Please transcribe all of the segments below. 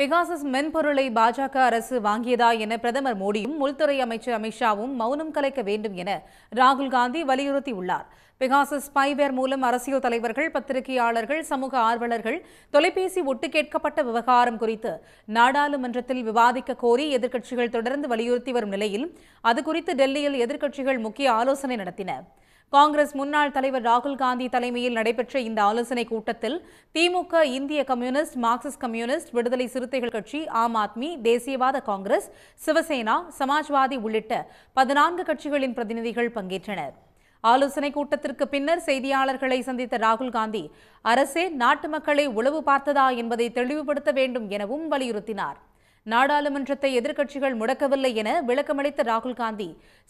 Pegasus மென்பொருளை பாஜக அரசு வாங்கியதா என பிரதமர் மோடியும் உள்துறை அமைச்சர் அமித்ஷாவும் மௌனம் கலைக்க வேண்டும் என ராகுல் காந்தி வலியுறுத்தியுள்ளார் பெகாசஸ் ஸ்பைவேர் மூலம் அரசியல் தலைவர்கள் பத்திரிகையாளர்கள் சமூக ஆர்வலர்கள் தொலைபேசி ஒட்டு கேட்கப்பட்ட விவகாரம் குறித்து நாடாளுமன்றத்தில் விவாதிக்க கோரி எதிர்க்கட்சிகள் தொடர்ந்து வலியுறுத்தி வரும் நிலையில் அது குறித்து டெல்லியில் எதிர்க்கட்சிகள் முக்கிய ஆலோசனை நடத்தின காங்கிரஸ் முன்னாள் தலைவர் ராகுல் காந்தி தலைமையில் நடைபெற்ற இந்த ஆலோசனைக் கூட்டத்தில் திமுக இந்திய கம்யூனிஸ்ட் மார்க்சிஸ்ட் கம்யூனிஸ்ட் விடுதலை சிறுத்தைகள் கட்சி ஆம் ஆத்மி தேசியவாத காங்கிரஸ் சிவசேனா சமாஜ்வாதி உள்ளிட்ட பதினான்கு கட்சிகளின் பிரதிநிதிகள் பங்கேற்றனர் ஆலோசனைக் கூட்டத்திற்கு பின்னர் செய்தியாளர்களை சந்தித்த ராகுல் காந்தி அரசே நாட்டு மக்களை உளவு பார்த்ததா என்பதை தெளிவுபடுத்த வேண்டும் எனவும் வலியுறுத்தினார் நாடாளுமன்றத்தை எதிர்க்கட்சிகள் முடக்கவில்லை என விளக்கமளித்த ராகுல்காந்தி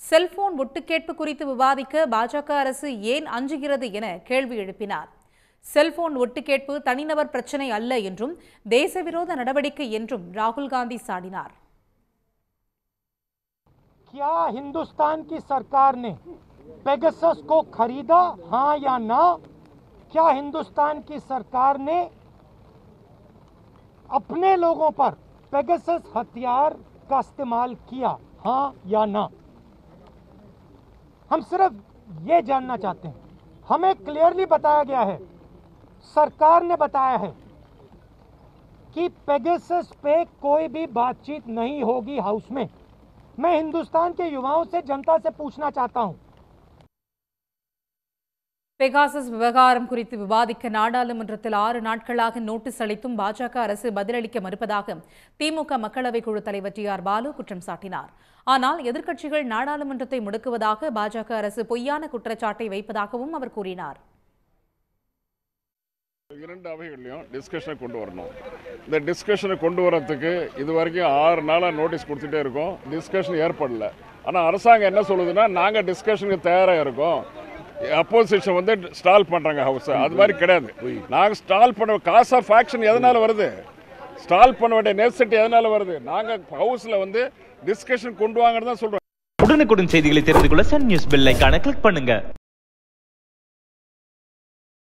செல்போன் ஒட்டுக்கேட்பு குறித்து விவாதிக்க பாஜக அரசு ஏன் அஞ்சுகிறது என கேள்வி எழுப்பினார் செல்போன் ஒட்டுக்கேட்பு தனிநபர் பிரச்சினை அல்ல என்றும் தேசவிரோத நடவடிக்கை என்றும் ராகுல்காந்தி சாடினார் क्या हिंदुस्तान की सरकार ने पेगसस को खरीदा हाँ या ना क्या हिंदुस्तान की सरकार ने अपने लोगों पर पेगसस हथियार का इस्तेमाल किया हाँ या ना हम सिर्फ ये जानना चाहते हैं हमें क्लियरली बताया गया है सरकार ने बताया है कि पेगसस पे कोई भी बातचीत नहीं होगी हाउस में मैं हिंदुस्तान के युवाओं से जनता से पूछना चाहता हूं பெகாசஸ் விவகாரம் குறித்து விவாதிக்க நாடாளுமன்றத்தில் ஆறு நாட்களாக நோட்டீஸ் அளித்தும் பாஜக அரசு பதிலளிக்க மறுப்பதாக திமுக மக்களவைக் குழு தலைவர் டி ஆர் பாலு குற்றம் சாட்டினார் ஆனால் எதிர்க்கட்சிகள் நாடாளுமன்றத்தை முடக்குவதாக பாஜக அரசு பொய்யான குற்றச்சாட்டை வைப்பதாகவும் அவர் கூறினார் இரண்டு அவைகள்லையும் டிஸ்கஷனை கொண்டு வரணும் இந்த டிஸ்கஷனை கொண்டு வரத்துக்கு இது வரைக்கும் ஆறு நாளாக நோட்டீஸ் கொடுத்துட்டே இருக்கோம் டிஸ்கஷன் ஏற்படல ஆனால் அரசாங்கம் என்ன சொல்லுதுன்னா நாங்கள் டிஸ்கஷனுக்கு தயாராக இருக்கோம் அப்போசிஷன் வந்து ஸ்டால் பண்ணுறாங்க ஹவுஸை அது மாதிரி கிடையாது நாங்கள் ஸ்டால் பண்ண காஸ் ஆஃப் ஆக்ஷன் எதனால் வருது ஸ்டால் பண்ண வேண்டிய நெசசிட்டி எதனால் வருது நாங்கள் ஹவுஸில் வந்து டிஸ்கஷன் கொண்டு வாங்கன்னு தான் சொல்கிறோம் உடனுக்குடன் செய்திகளை தெரிந்து கொள்ள சன் நியூஸ் பெல் ஐக்கான கிளிக் பண்ணுங்கள்